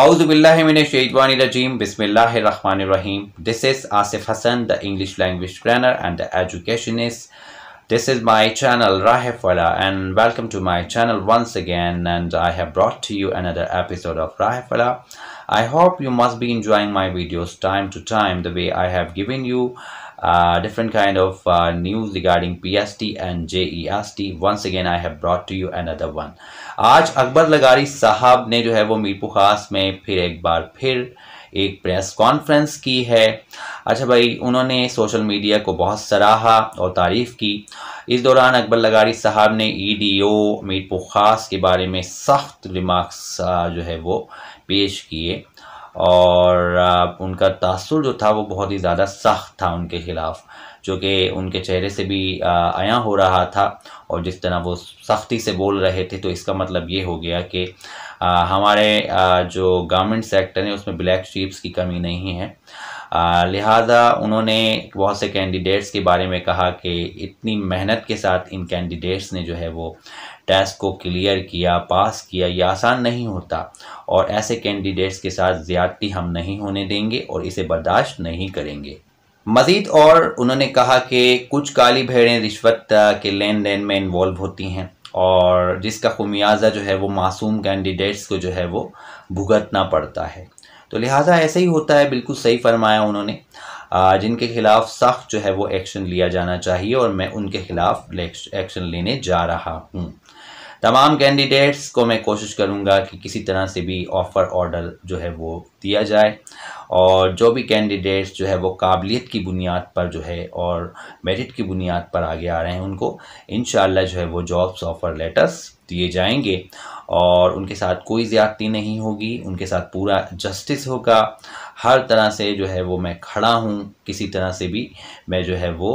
Audhubillahiminashaytwanirajim, This is Asif Hassan, the English language trainer and the educationist. This is my channel Rahefala and welcome to my channel once again and I have brought to you another episode of Rahefala. I hope you must be enjoying my videos time to time the way I have given you uh, different kind of uh, news regarding PST and JEST once again I have brought to you another one आज अकबर लगारी साहब ने जो है वो मीरपुर खास में फिर एक बार फिर एक प्रेस कॉन्फ्रेंस की है अच्छा भाई उन्होंने सोशल मीडिया को बहुत सराहा और तारीफ की इस दौरान अकबर लगारी साहब ने ई डी ओ मीरपुर खास के बारे में सख्त रिमार्क्स जो है वो पेश किए और उनका तसुर जो था वो बहुत ही ज़्यादा सख्त था उनके ख़िलाफ़ जो कि उनके चेहरे से भी आया हो रहा था और जिस तरह वो सख्ती से बोल रहे थे तो इसका मतलब ये हो गया कि हमारे जो गवर्नमेंट सेक्टर है उसमें ब्लैक शीप्स की कमी नहीं है लिहाजा उन्होंने बहुत से कैंडिडेट्स के बारे में कहा कि इतनी मेहनत के साथ इन कैंडिडेट्स ने जो है वो टेस्ट को क्लियर किया पास किया ये आसान नहीं होता और ऐसे कैंडिडेट्स के साथ ज़्यादती हम नहीं होने देंगे और इसे बर्दाश्त नहीं करेंगे मजीद और उन्होंने कहा कि कुछ काली भेड़ें रिश्वत के लेन देन में इन्वॉल्व होती हैं और जिसका ख़ुमियाज़ा जो है वो मासूम कैंडिडेट्स को जो है वो भुगतना पड़ता है तो लिहाजा ऐसे ही होता है बिल्कुल सही फरमाया उन्होंने जिनके खिलाफ सख्त जो है वो एक्शन लिया जाना चाहिए और मैं उनके खिलाफ एक्शन लेने जा रहा हूँ तमाम कैंडिडेट्स को मैं कोशिश करूँगा कि किसी तरह से भी ऑफ़र ऑर्डर जो है वो दिया जाए और जो भी कैंडिडेट्स जो है वो काबिलियत की बुनियाद पर जो है और मेरिट की बुनियाद पर आगे आ रहे हैं उनको इन जो है वो जॉब्स ऑफ़र लेटर्स दिए जाएंगे और उनके साथ कोई ज़्यादती नहीं होगी उनके साथ पूरा जस्टिस होगा हर तरह से जो है वो मैं खड़ा हूँ किसी तरह से भी मैं जो है वो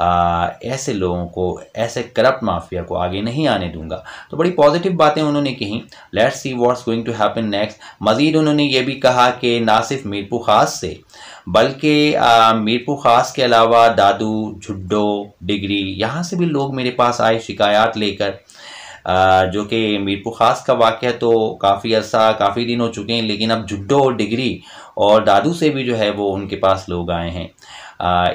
आ, ऐसे लोगों को ऐसे करप्ट माफिया को आगे नहीं आने दूंगा तो बड़ी पॉजिटिव बातें उन्होंने कहीं let's see what's going to happen next मज़ीद उन्होंने ये भी कहा कि ना सिर्फ मीरपुर ख़ास से बल्कि मीरपुर ख़ास के अलावा दादू झुड्डो डिगरी यहाँ से भी लोग मेरे पास आए शिकायत लेकर जो कि मीरपुर ख़ास का वाक़ है तो काफ़ी अर्सा काफ़ी दिन हो चुके हैं लेकिन अब जुड्डो और डिग्री और दादू से भी जो है वो उनके पास लोग आए हैं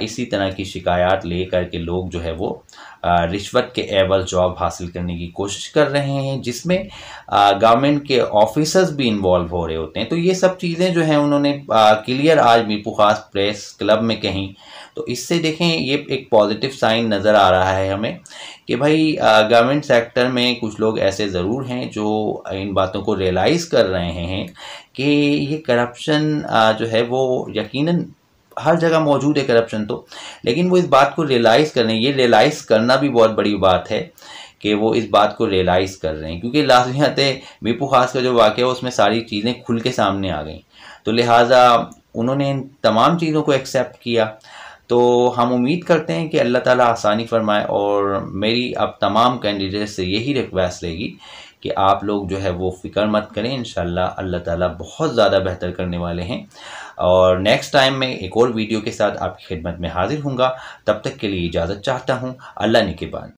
इसी तरह की शिकायत ले करके लोग जो है वो रिश्वत के एवल जॉब हासिल करने की कोशिश कर रहे हैं जिसमें गवर्नमेंट के ऑफिसर्स भी इन्वॉल्व हो रहे होते हैं तो ये सब चीज़ें जो हैं उन्होंने क्लियर आज मीरपू खास प्रेस क्लब में कहीं तो इससे देखें ये एक पॉजिटिव साइन नज़र आ रहा है हमें कि भाई गवर्नमेंट सेक्टर में कुछ लोग ऐसे ज़रूर हैं जो इन बातों को रियलाइज़ कर रहे हैं कि ये करप्शन जो है वो यकीनन हर जगह मौजूद है करप्शन तो लेकिन वो इस बात को रियलाइज़ कर रहे हैं ये रियलाइज़ करना भी बहुत बड़ी बात है कि वो इस बात को रियलाइज़ कर रहे हैं क्योंकि लाजमियात बीपू खास का जो वाक़ है उसमें सारी चीज़ें खुल के सामने आ गई तो लिहाजा उन्होंने इन तमाम चीज़ों को एक्सेप्ट किया तो हम उम्मीद करते हैं कि अल्लाह ताला आसानी फरमाए और मेरी अब तमाम कैंडिडेट से यही रिक्वेस्ट रहेगी कि आप लोग जो है वो फ़िक्र मत करें इन अल्लाह ताला बहुत ज़्यादा बेहतर करने वाले हैं और नेक्स्ट टाइम मैं एक और वीडियो के साथ आपकी खिदमत में हाजिर हूँ तब तक के लिए इजाज़त चाहता हूँ अल्लाह ने बाद